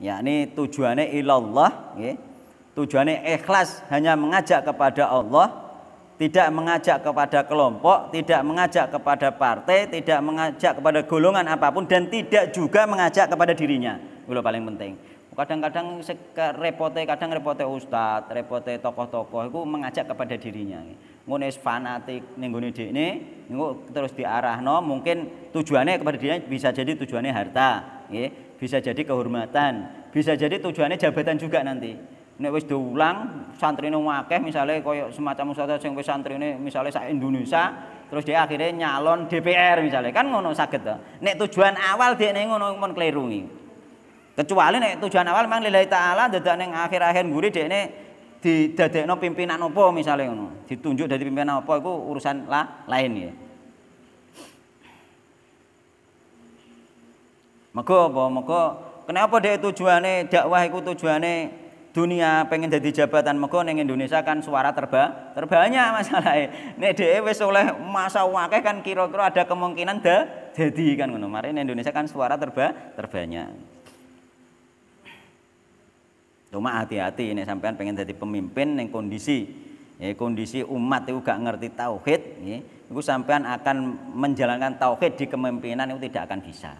ya ini tujuannya ilallah ya. tujuannya ikhlas hanya mengajak kepada Allah tidak mengajak kepada kelompok tidak mengajak kepada partai tidak mengajak kepada golongan apapun dan tidak juga mengajak kepada dirinya itu paling penting kadang-kadang repotnya kadang repotnya ustad repotnya tokoh-tokoh itu mengajak kepada dirinya ngono fanatik di ini ini, terus diarah no mungkin tujuannya kepada dirinya bisa jadi tujuannya harta bisa jadi kehormatan, bisa jadi tujuannya jabatan juga nanti. Nek wis diulang ini akeh misalnya koyok semacam ustaz sing wis ini misalnya saya Indonesia, terus dia akhirnya nyalon DPR misalnya kan ngono sakit to. Nek tujuan awal dia nengono ngono mon kelirungi. Kecuali nek tujuan awal memang lillahi taala dadak neng akhir-akhir guri dia nek didadekno pimpinan apa misalnya ngono, ditunjuk dari pimpinan apa itu urusan lah lain ya. Mego apa? Mego kenapa dia tujuane dakwah iku tujuane dunia pengen jadi jabatan mego ning Indonesia kan suara terba terbanyak masalahnya. Nek dhewe wis oleh masa wakil kan kira-kira ada kemungkinan de jadi kan ngono. Mari Indonesia kan suara terba terbanyak. Cuma hati-hati ini sampean pengen jadi pemimpin yang kondisi ya, kondisi umat itu gak ngerti tauhid, ya, itu sampean akan menjalankan tauhid di kepemimpinan itu tidak akan bisa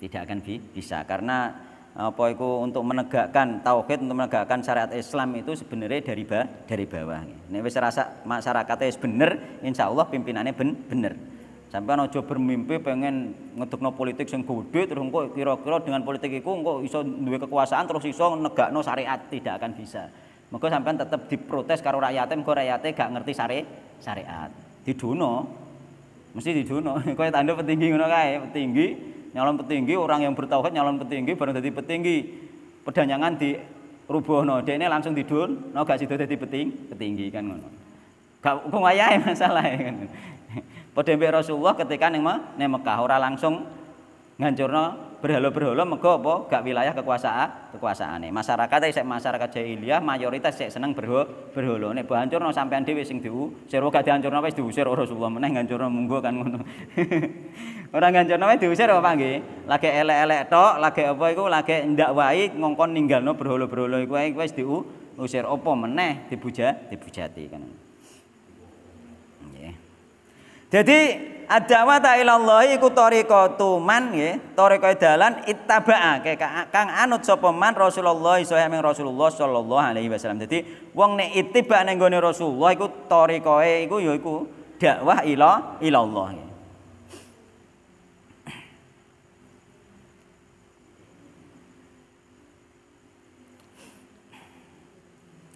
tidak akan bi bisa karena apa itu untuk menegakkan tauhid untuk menegakkan syariat Islam itu sebenarnya dari ba, dari bawah. ini saya rasa masyarakatnya bener, insya Allah pimpinannya ben, bener. Sampai ojo bermimpi pengen no politik yang gede terus engko kira-kira dengan politik itu engko iso duwe kekuasaan terus iso no syariat tidak akan bisa. maka sampai tetap diprotes karo rakyatnya, maka rakyatnya e gak ngerti syari, syariat. di dunia mesti di dunia Kowe tanda petinggi ngono kae, petinggi nyalon petinggi orang yang bertauhid nyalon petinggi baru dadi petinggi pedanyangan di rubono ini langsung tidur, no gak sido dadi peting petinggi kan ngono gak kok wayahe masalah kan padha Rasulullah ketika neng Mekah ora langsung ngancur no berhalo-berhalo mergo apa gak wilayah kekuasaan kekuasaane. Masyarakat isek eh, masyarakat jahiliyah mayoritas saya seneng berho berholo. Nek hancurno sampean dhewe sing diu, sira gak dihancurno wis diusir Rasulullah meneh ngancurno munggo kan ngono. Ora ngancurno wis diusir apa nggih? Lagi elek-elek tok, lagi apa iku lagi ndak wae ngongkon ninggalno berholo-berholo iku wis diusir apa meneh dibuja dibujati kan. Nggih. Jadi ad-da'wata ilallahi iku tariqa tuman nggih, tariqa dalan ittaba'a kang anut sapa man Rasulullah saya ming Rasulullah sallallahu alaihi wasallam. Dadi wong nek ittiba ning gone Rasulullah iku tariqae iku ya iku dakwah ila ilallah.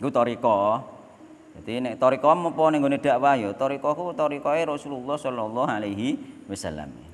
Iku tariqa Jadi nek tariqah mopo ning nggone dakwah ya tariqahku tariqahe Rasulullah sallallahu alaihi wasallam.